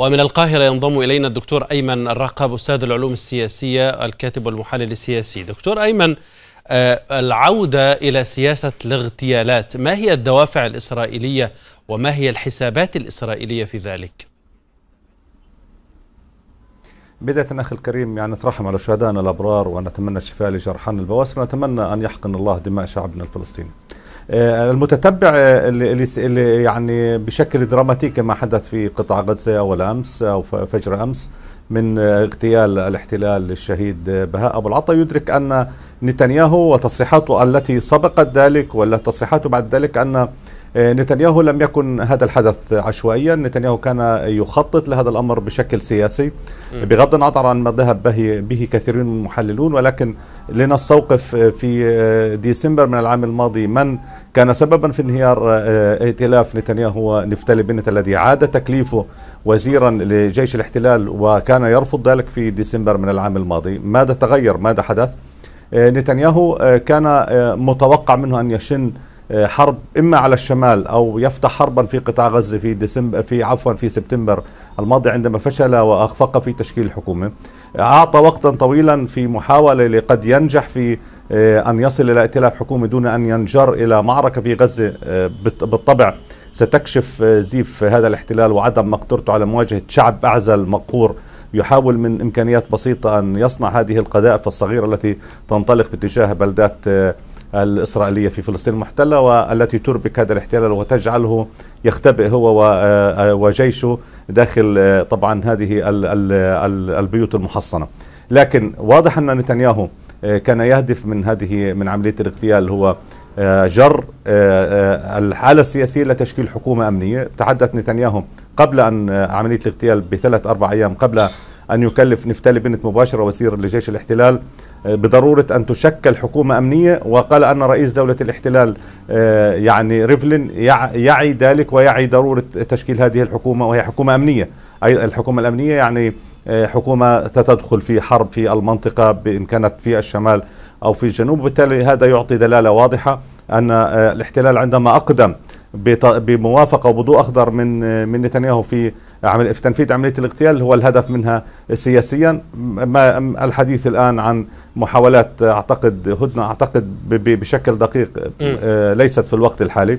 ومن القاهرة ينضم إلينا الدكتور أيمن الرقاب أستاذ العلوم السياسية الكاتب والمحلل السياسي دكتور أيمن آه، العودة إلى سياسة الاغتيالات ما هي الدوافع الإسرائيلية وما هي الحسابات الإسرائيلية في ذلك؟ بداية أخي الكريم يعني نترحم على شهدائنا الأبرار ونتمنى الشفاء لجرحان البواسر ونتمنى أن يحقن الله دماء شعبنا الفلسطيني آه، المتتبع آه، اللي يعني بشكل دراماتيكي ما حدث في قطاع غزة أول أمس أو فجر أمس من آه، اغتيال الاحتلال للشهيد بهاء أبو العطا يدرك أن نتنياهو وتصريحاته التي سبقت ذلك ولا تصريحاته بعد ذلك أن آه، نتنياهو لم يكن هذا الحدث عشوائيا نتنياهو كان يخطط لهذا الأمر بشكل سياسي بغض النظر عن ما ذهب به, به كثيرون من المحللون ولكن لنستوقف في آه، ديسمبر من العام الماضي من كان سببا في انهيار آه، ائتلاف نتنياهو نفتالي بنت الذي عاد تكليفه وزيرا لجيش الاحتلال وكان يرفض ذلك في ديسمبر من العام الماضي ماذا تغير ماذا حدث نتنياهو كان متوقع منه أن يشن آه، حرب اما على الشمال او يفتح حربا في قطاع غزه في ديسمبر في عفوا في سبتمبر الماضي عندما فشل واخفق في تشكيل الحكومه اعطى وقتا طويلا في محاوله لقد ينجح في آه، ان يصل الى ائتلاف حكومه دون ان ينجر الى معركه في غزه آه، بالطبع ستكشف زيف هذا الاحتلال وعدم مقدرته على مواجهه شعب اعزل مقهور يحاول من امكانيات بسيطه ان يصنع هذه القذائف الصغيره التي تنطلق باتجاه بلدات الإسرائيلية في فلسطين المحتلة والتي تربك هذا الاحتلال وتجعله يختبئ هو آه، آه، وجيشه داخل آه، طبعا هذه البيوت المحصنة لكن واضح أن نتنياهو كان يهدف من هذه من عملية الاغتيال هو جر الحالة السياسية لتشكيل حكومة أمنية تحدث نتنياهو قبل أن عملية الاغتيال بثلاث أربع أيام قبل أن يكلف نفتالي بنت مباشرة وزير لجيش الاحتلال بضرورة أن تشكل حكومة أمنية وقال أن رئيس دولة الاحتلال آه، يعني ريفلين يعي ذلك ويعي ضرورة تشكيل هذه الحكومة وهي حكومة أمنية أي الحكومة الأمنية يعني آه، حكومة ستدخل في حرب في المنطقة بإن كانت في الشمال أو في الجنوب وبالتالي هذا يعطي دلالة واضحة أن آه، الاحتلال عندما أقدم بموافقة وبضوء أخضر من من نتنياهو في عمل تنفيذ عمليه الاغتيال هو الهدف منها سياسيا ما الحديث الان عن محاولات اعتقد هدنه اعتقد بشكل دقيق آه، ليست في الوقت الحالي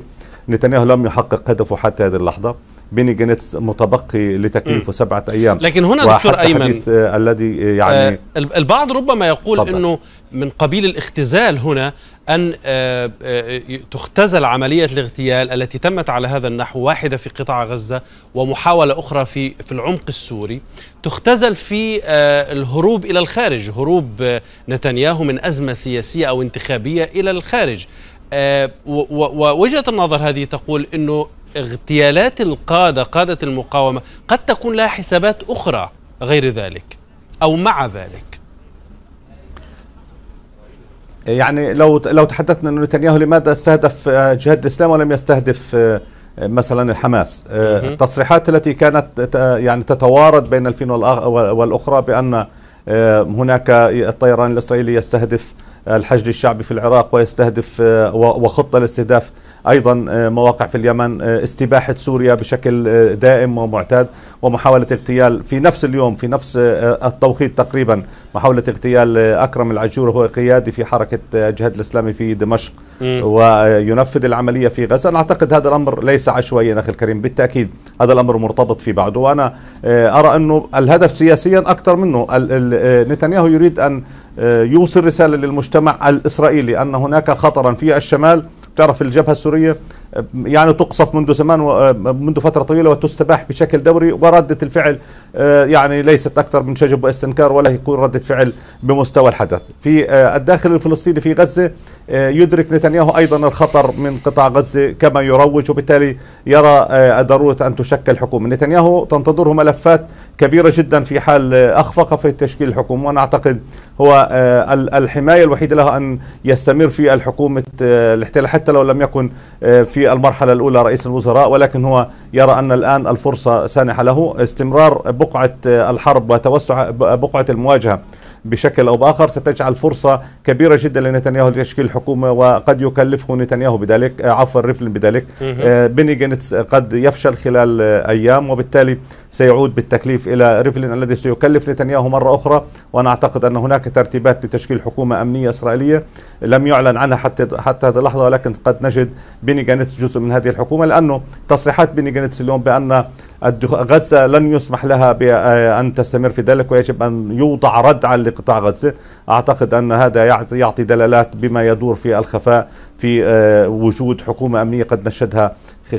نتنياهو لم يحقق هدفه حتى هذه اللحظه بيني جينيتس متبقي لتكليفه م. سبعة أيام لكن هنا دكتور أيمن آه، الذي يعني آه البعض ربما يقول طبعا. أنه من قبيل الاختزال هنا أن آه، آه، تختزل عملية الاغتيال التي تمت على هذا النحو واحدة في قطاع غزة ومحاولة أخرى في في العمق السوري تختزل في آه، الهروب إلى الخارج هروب نتنياهو من أزمة سياسية أو انتخابية إلى الخارج ووجهة النظر هذه تقول أنه اغتيالات القادة قادة المقاومة قد تكون لها حسابات أخرى غير ذلك أو مع ذلك يعني لو لو تحدثنا انه نتنياهو لماذا استهدف آه، جهاد الاسلام ولم يستهدف آه، مثلا الحماس آه، التصريحات التي كانت يعني تتوارد بين الفين والاخرى بان هناك الطيران الاسرائيلي يستهدف الحشد الشعبي في العراق ويستهدف وخطه لاستهداف أيضا آه، مواقع في اليمن آه، استباحة سوريا بشكل آه، دائم ومعتاد ومحاولة اغتيال في نفس اليوم في نفس التوقيت تقريبا محاولة اغتيال أكرم العجور وهو قيادي في حركة الجهاد الإسلامي في دمشق وينفذ العملية في غزة أنا أعتقد هذا الأمر ليس عشوائيا أخي الكريم بالتأكيد هذا الأمر مرتبط في بعضه وأنا أرى أنه الهدف سياسيا أكثر منه نتنياهو يريد أن يوصل رسالة للمجتمع الإسرائيلي أن هناك خطرا في الشمال بتعرف الجبهه السوريه يعني تقصف منذ زمان منذ فتره طويله وتستباح بشكل دوري ورده الفعل آه، يعني ليست اكثر من شجب واستنكار ولا يكون رده فعل بمستوى الحدث. في آه، الداخل الفلسطيني في غزه آه، يدرك نتنياهو ايضا الخطر من قطاع غزه كما يروج وبالتالي يرى ضروره ان تشكل حكومه. نتنياهو تنتظره ملفات كبيرة جدا في حال أخفق في تشكيل الحكومة وأنا أعتقد هو آه، الحماية الوحيدة له أن يستمر في الحكومة آه، الاحتلال حتى لو لم يكن آه، في المرحلة الأولى رئيس الوزراء ولكن هو يرى أن الآن الفرصة سانحة له استمرار بقعة الحرب وتوسع بقعة المواجهة بشكل أو بآخر ستجعل فرصة كبيرة جدا لنتنياهو لتشكيل حكومة وقد يكلفه نتنياهو بذلك آه، عفوا ريفلين بذلك آه، بني جينتس قد يفشل خلال آه، أيام وبالتالي سيعود بالتكليف إلى ريفلين الذي سيكلف نتنياهو مرة أخرى وأنا أعتقد أن هناك ترتيبات لتشكيل حكومة أمنية إسرائيلية لم يعلن عنها حتى حتى هذه اللحظة ولكن قد نجد بني جينتس جزء من هذه الحكومة لأنه تصريحات بني جينتس اليوم بأن غزة لن يسمح لها بأن تستمر في ذلك ويجب أن يوضع رد على لقطاع غزة أعتقد أن هذا يعطي دلالات بما يدور في الخفاء في آه، وجود حكومة أمنية قد نشهدها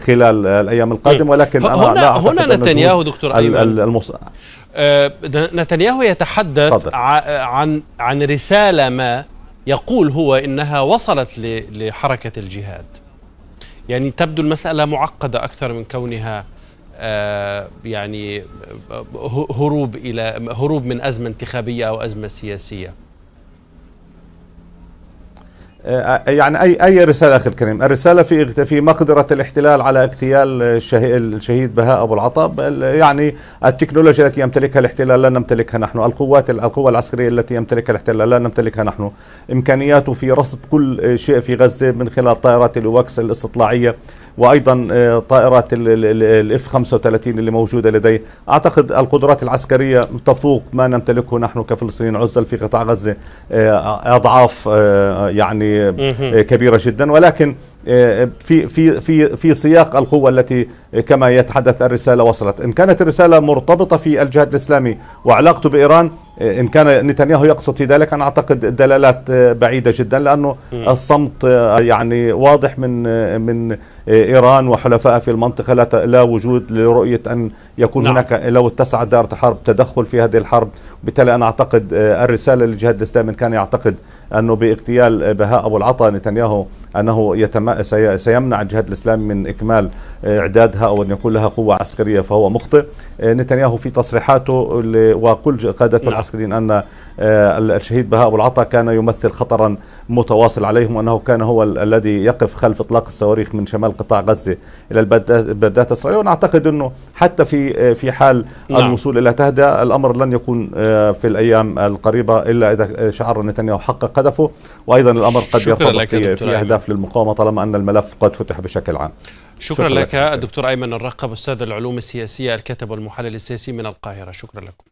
خلال الأيام القادمة ولكن أنا لا أعتقد هنا نتنياهو دكتور أيمن آه نتنياهو يتحدث عن عن رسالة ما يقول هو إنها وصلت لحركة الجهاد يعني تبدو المسألة معقدة أكثر من كونها آه، يعني آه، هروب الى هروب من ازمه انتخابيه او ازمه سياسيه آه، يعني اي اي رساله اخي الكريم، الرساله في في مقدره الاحتلال على اغتيال الشهيد بهاء ابو العطاء يعني التكنولوجيا التي يمتلكها الاحتلال لا نمتلكها نحن، القوات القوه العسكريه التي يمتلكها الاحتلال لا نمتلكها نحن، امكانياته في رصد كل شيء في غزه من خلال طائرات الوكس الاستطلاعيه وايضا آه، طائرات الاف 35 اللي موجوده لديه اعتقد القدرات العسكريه تفوق ما نمتلكه نحن كفلسطينيين عزل في قطاع غزه آه، اضعاف آه، يعني كبيره جدا ولكن آه، آه، في في في في سياق القوة التي آه، كما يتحدث الرسالة وصلت، إن كانت الرسالة مرتبطة في الجهاد الإسلامي وعلاقته بإيران إن كان نتنياهو يقصد في ذلك أنا أعتقد دلالات بعيدة جدا لأنه الصمت يعني واضح من من إيران وحلفائها في المنطقة لا لا وجود لرؤية أن يكون نعم. هناك لو اتسعت دائرة الحرب تدخل في هذه الحرب، بالتالي أنا أعتقد الرسالة للجهاد الإسلامي إن كان يعتقد أنه باغتيال بهاء أبو العطا نتنياهو أنه يتم سيمنع الجهاد الإسلامي من إكمال آه، إعدادها أو أن يكون لها قوة عسكرية فهو مخطئ آه، نتنياهو في تصريحاته وكل قادة نعم. العسكريين أن آه، الشهيد بهاء أبو العطا كان يمثل خطرا متواصل عليهم وأنه كان هو الذي يقف خلف إطلاق الصواريخ من شمال قطاع غزة إلى البدات إسرائيل ونعتقد أنه حتى في في حال نعم. الوصول إلى تهدئة الأمر لن يكون في الأيام القريبة إلا إذا شعر نتنياهو حقق هدفه وايضا الامر قد يرتبط في, في اهداف للمقاومه طالما ان الملف قد فتح بشكل عام شكرا, شكرا لك, لك الدكتور ايمن الرقب استاذ العلوم السياسيه الكاتب والمحلل السياسي من القاهره شكرا لكم